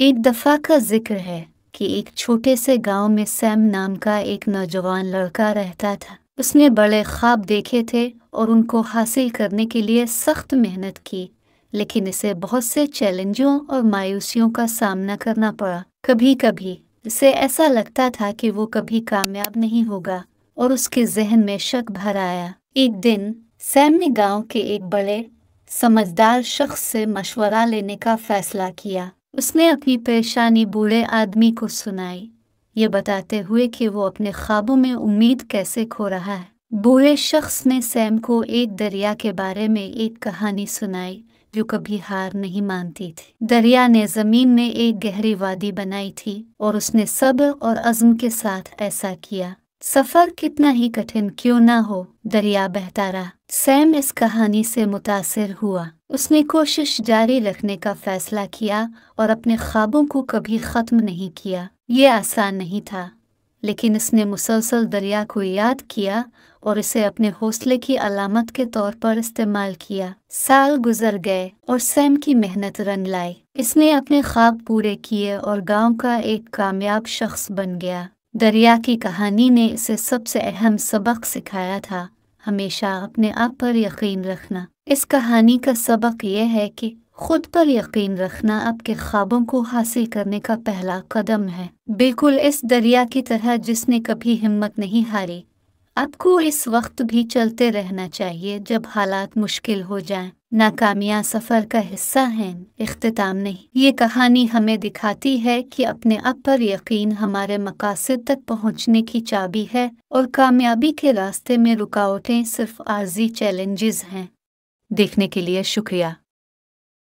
एक दफ़ा का जिक्र है कि एक छोटे से गांव में सैम नाम का एक नौजवान लड़का रहता था उसने बड़े ख्वाब देखे थे और उनको हासिल करने के लिए सख्त मेहनत की लेकिन इसे बहुत से चैलेंजों और मायूसियों का सामना करना पड़ा कभी कभी इसे ऐसा लगता था कि वो कभी कामयाब नहीं होगा और उसके जहन में शक भर आया एक दिन सैम ने गांव के एक बड़े समझदार शख्स से मशवरा लेने का फैसला किया उसने अपनी परेशानी बूढ़े आदमी को सुनाई ये बताते हुए कि वो अपने ख्वाबों में उम्मीद कैसे खो रहा है बूढ़े शख्स ने सैम को एक दरिया के बारे में एक कहानी सुनाई जो कभी हार नहीं मानती थी दरिया ने जमीन में एक गहरी वादी बनाई थी और उसने सब्र और अज़म के साथ ऐसा किया सफ़र कितना ही कठिन क्यों ना हो दरिया बहता रहा सैम इस कहानी से मुतासर हुआ उसने कोशिश जारी रखने का फैसला किया और अपने ख्वाबों को कभी ख़त्म नहीं किया ये आसान नहीं था लेकिन इसने मुसलसल दरिया को याद किया और इसे अपने हौसले की अलामत के तौर पर इस्तेमाल किया साल गुजर गए और सैम की मेहनत रंग लाई इसने अपने ख्वाब पूरे किए और गांव का एक कामयाब शख्स बन गया दरिया की कहानी ने इसे सबसे अहम सबक सिखाया था हमेशा अपने आप पर यकीन रखना इस कहानी का सबक यह है कि खुद पर यकीन रखना आपके ख्वाबों को हासिल करने का पहला कदम है बिल्कुल इस दरिया की तरह जिसने कभी हिम्मत नहीं हारी आपको इस वक्त भी चलते रहना चाहिए जब हालात मुश्किल हो जाएं। नाकामियां सफ़र का हिस्सा हैं इख्ताम नहीं ये कहानी हमें दिखाती है कि अपने अप पर यकीन हमारे मकासद तक पहुंचने की चाबी है और कामयाबी के रास्ते में रुकावटें सिर्फ आर्जी चैलेंजेस हैं देखने के लिए शुक्रिया